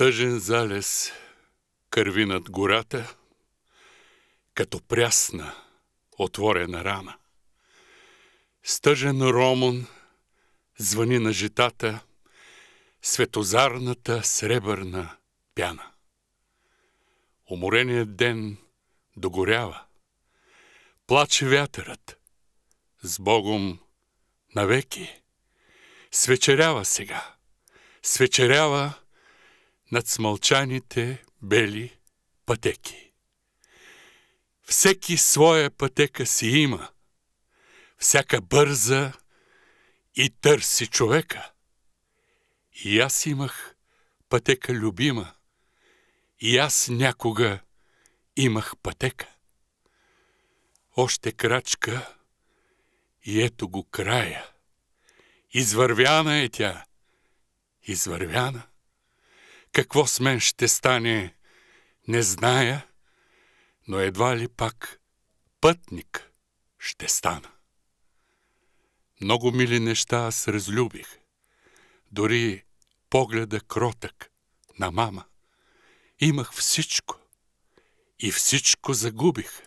тъжен залез кърви над гората, като прясна отворена рана. Стъжен ромон звъни на житата, светозарната сребърна пяна. Умореният ден догорява, плаче вятърът, с Богом навеки. Свечерява сега, свечерява над смълчаните бели пътеки. Всеки своя пътека си има, всяка бърза и търси човека. И аз имах пътека любима, и аз някога имах пътека. Още крачка и ето го края. Извървяна е тя, извървяна. Какво с мен ще стане, не зная, но едва ли пак пътник ще стана. Много мили неща аз разлюбих, дори погледа кротък на мама. Имах всичко и всичко загубих.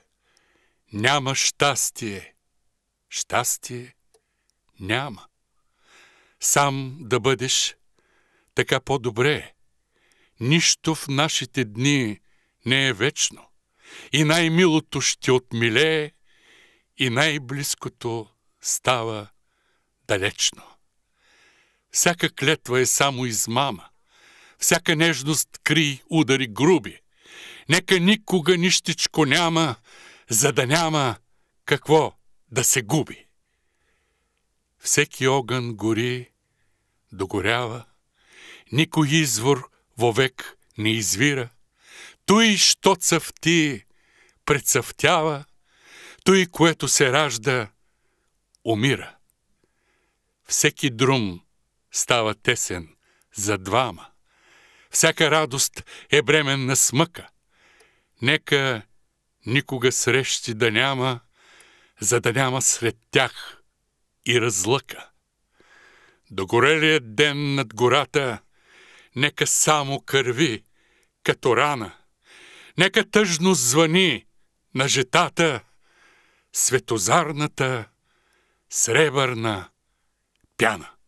Няма щастие. Щастие няма. Сам да бъдеш, така по-добре е нищо в нашите дни не е вечно. И най-милото ще отмилее, и най-близкото става далечно. Всяка клетва е само измама, всяка нежност кри удари груби. Нека никога нищичко няма, за да няма какво да се губи. Всеки огън гори, догорява, никой извор вовек не извира, той, що цъфти, прецъфтява, той, което се ражда, умира. Всеки друм става тесен за двама. Всяка радост е бремен на смъка. Нека никога срещи да няма, за да няма сред тях и разлъка. Догорелият ден над гората – нека само кърви, като рана. Нека тъжно звъни на жетата, светозарната, сребърна пяна.